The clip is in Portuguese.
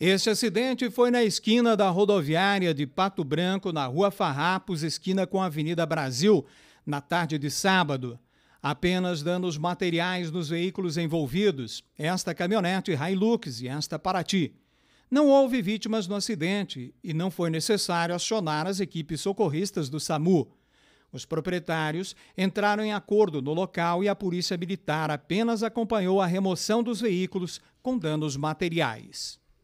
Este acidente foi na esquina da rodoviária de Pato Branco, na Rua Farrapos, esquina com a Avenida Brasil, na tarde de sábado. Apenas danos materiais nos veículos envolvidos, esta caminhonete Hilux e esta Parati. Não houve vítimas no acidente e não foi necessário acionar as equipes socorristas do SAMU. Os proprietários entraram em acordo no local e a Polícia Militar apenas acompanhou a remoção dos veículos com danos materiais.